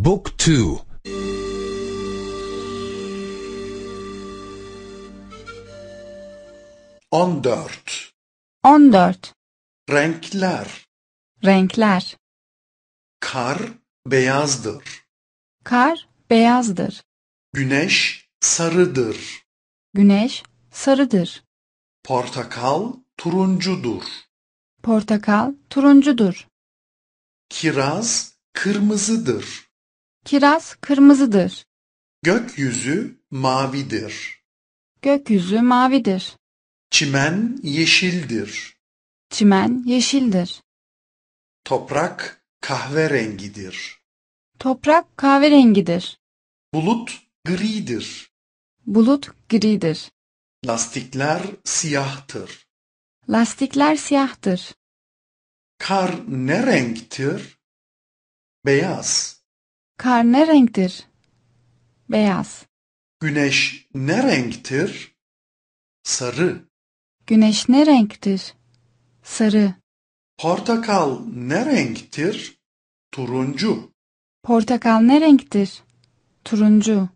Book 2 14 14 Renkler Renkler Kar beyazdır. Kar beyazdır. Güneş sarıdır. Güneş sarıdır. Portakal turuncudur. Portakal turuncudur. Kiraz kırmızıdır. Kiraz kırmızıdır. Gökyüzü mavidir. Gökyüzü mavidir. Çimen yeşildir. Çimen yeşildir. Toprak kahverengidir. Toprak kahverengidir. Bulut gridir. Bulut gridir. Lastikler siyahtır. Lastikler siyahtır. Kar ne renktir? Beyaz. Kar ne renktir? Beyaz. Güneş ne renktir? Sarı. Güneş ne renktir? Sarı. Portakal ne renktir? Turuncu. Portakal ne renktir? Turuncu.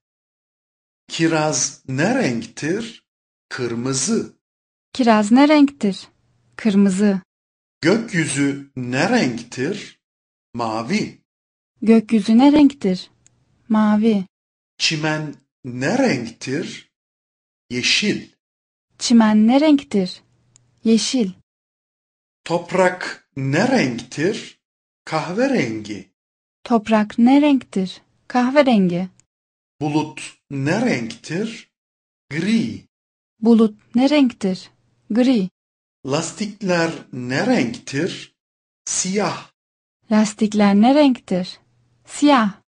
Kiraz ne renktir? Kırmızı. Kiraz ne renktir? Kırmızı. Gökyüzü ne renktir? Mavi. Gökyüzü ne renktir? Mavi. Çimen ne renktir? Yeşil. Çimen ne renktir? Yeşil. Toprak ne renktir? Kahverengi. Toprak ne renktir? Kahverengi. Bulut ne renktir? Gri. Bulut ne renktir? Gri. Lastikler ne renktir? Siyah. Lastikler ne renktir? 是啊。